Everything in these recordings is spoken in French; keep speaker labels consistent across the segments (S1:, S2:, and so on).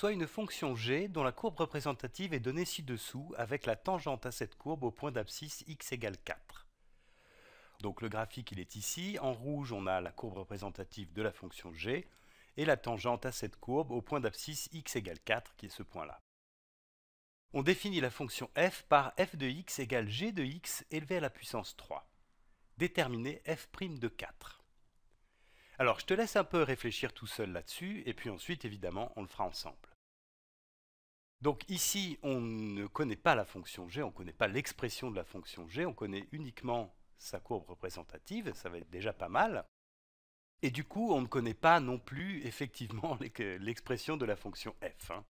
S1: soit une fonction g dont la courbe représentative est donnée ci-dessous avec la tangente à cette courbe au point d'abscisse x égale 4. Donc le graphique il est ici, en rouge on a la courbe représentative de la fonction g et la tangente à cette courbe au point d'abscisse x égale 4 qui est ce point-là. On définit la fonction f par f de x égale g de x élevé à la puissance 3. Déterminer f' de 4. Alors je te laisse un peu réfléchir tout seul là-dessus, et puis ensuite évidemment on le fera ensemble. Donc ici, on ne connaît pas la fonction g, on ne connaît pas l'expression de la fonction g, on connaît uniquement sa courbe représentative, ça va être déjà pas mal. Et du coup, on ne connaît pas non plus effectivement l'expression de la fonction f. Hein.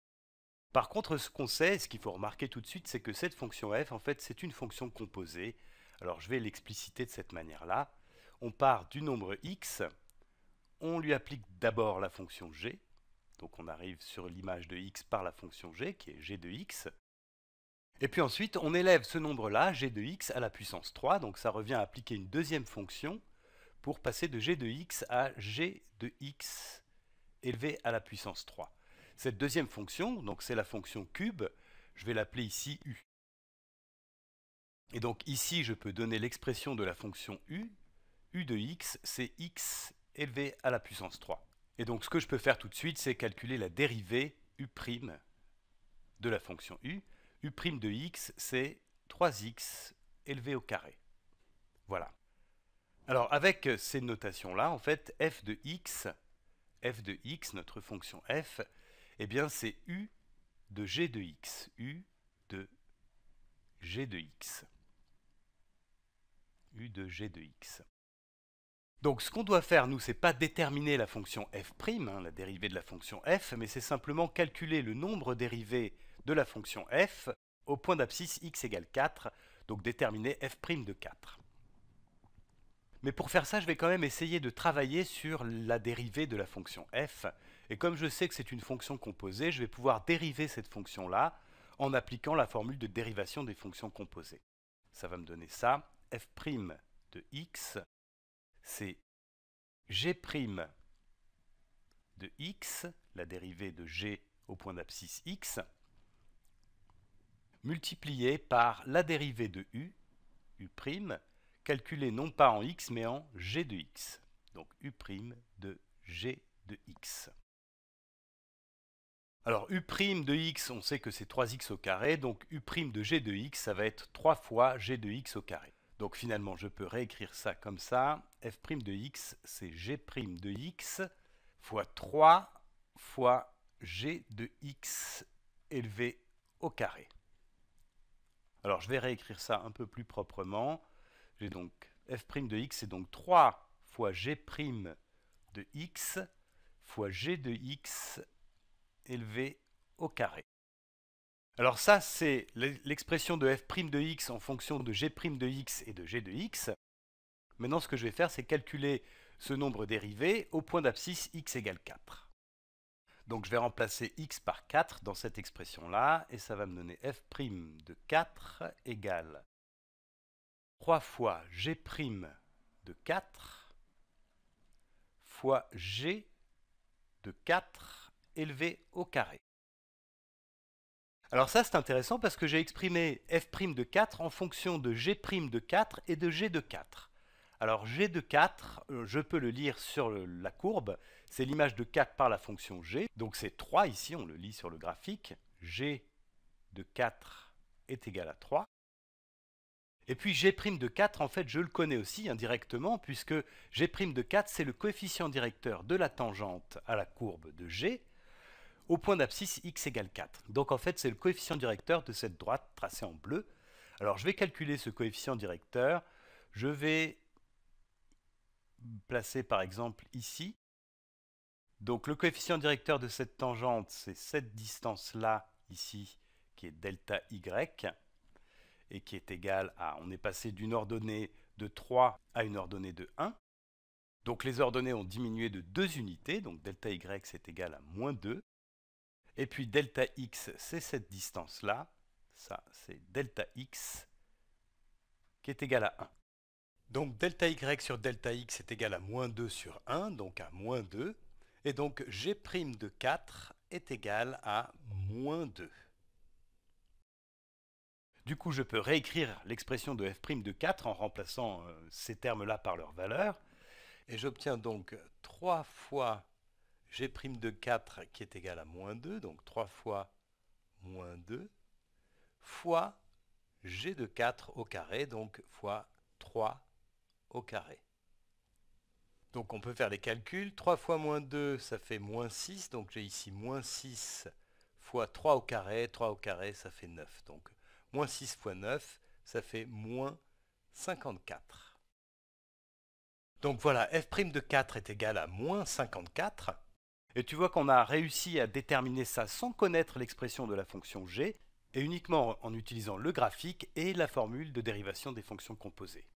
S1: Par contre, ce qu'on sait, ce qu'il faut remarquer tout de suite, c'est que cette fonction f, en fait, c'est une fonction composée. Alors je vais l'expliciter de cette manière-là. On part du nombre x, on lui applique d'abord la fonction g, donc on arrive sur l'image de x par la fonction g, qui est g de x. Et puis ensuite, on élève ce nombre-là, g de x, à la puissance 3. Donc ça revient à appliquer une deuxième fonction pour passer de g de x à g de x élevé à la puissance 3. Cette deuxième fonction, donc c'est la fonction cube, je vais l'appeler ici u. Et donc ici, je peux donner l'expression de la fonction u. u de x, c'est x élevé à la puissance 3. Et donc ce que je peux faire tout de suite, c'est calculer la dérivée u' de la fonction u. u' de x, c'est 3x élevé au carré. Voilà. Alors avec ces notations-là, en fait, f de x, f de x, notre fonction f, eh bien c'est u de g de x, u de g de x, u de g de x. Donc ce qu'on doit faire, nous, c'est pas déterminer la fonction f', prime, hein, la dérivée de la fonction f, mais c'est simplement calculer le nombre dérivé de la fonction f au point d'abscisse x égale 4, donc déterminer f' de 4. Mais pour faire ça, je vais quand même essayer de travailler sur la dérivée de la fonction f, et comme je sais que c'est une fonction composée, je vais pouvoir dériver cette fonction-là en appliquant la formule de dérivation des fonctions composées. Ça va me donner ça, f' de x c'est g' de x, la dérivée de g au point d'abscisse x, multipliée par la dérivée de u, u', calculée non pas en x mais en g de x. Donc u' de g de x. Alors u' de x, on sait que c'est 3x au carré, donc u' de g de x, ça va être 3 fois g de x au carré. Donc finalement, je peux réécrire ça comme ça. f' de x, c'est g' de x fois 3 fois g de x élevé au carré. Alors je vais réécrire ça un peu plus proprement. J'ai donc f' de x, c'est donc 3 fois g' de x fois g de x élevé au carré. Alors ça, c'est l'expression de f' de x en fonction de g' de x et de g de x. Maintenant, ce que je vais faire, c'est calculer ce nombre dérivé au point d'abscisse x égale 4. Donc je vais remplacer x par 4 dans cette expression-là, et ça va me donner f' de 4 égale 3 fois g' de 4 fois g de 4 élevé au carré. Alors ça c'est intéressant parce que j'ai exprimé f' de 4 en fonction de g' de 4 et de g de 4. Alors g de 4, euh, je peux le lire sur la courbe, c'est l'image de 4 par la fonction g, donc c'est 3 ici, on le lit sur le graphique, g de 4 est égal à 3. Et puis g' de 4, en fait, je le connais aussi indirectement, puisque g' de 4, c'est le coefficient directeur de la tangente à la courbe de g, au point d'abscisse x égale 4. Donc en fait, c'est le coefficient directeur de cette droite tracée en bleu. Alors je vais calculer ce coefficient directeur. Je vais placer par exemple ici. Donc le coefficient directeur de cette tangente, c'est cette distance-là, ici, qui est delta y, et qui est égale à, on est passé d'une ordonnée de 3 à une ordonnée de 1. Donc les ordonnées ont diminué de 2 unités, donc delta y c'est égal à moins 2. Et puis delta x, c'est cette distance-là. Ça, c'est delta x qui est égal à 1. Donc delta y sur delta x est égal à moins 2 sur 1, donc à moins 2. Et donc g' de 4 est égal à moins 2. Du coup, je peux réécrire l'expression de f' de 4 en remplaçant euh, ces termes-là par leur valeur. Et j'obtiens donc 3 fois g' de 4 qui est égal à moins 2, donc 3 fois moins 2, fois g de 4 au carré, donc fois 3 au carré. Donc on peut faire les calculs. 3 fois moins 2, ça fait moins 6. Donc j'ai ici moins 6 fois 3 au carré. 3 au carré, ça fait 9. Donc moins 6 fois 9, ça fait moins 54. Donc voilà, f' de 4 est égal à moins 54. Et tu vois qu'on a réussi à déterminer ça sans connaître l'expression de la fonction g, et uniquement en utilisant le graphique et la formule de dérivation des fonctions composées.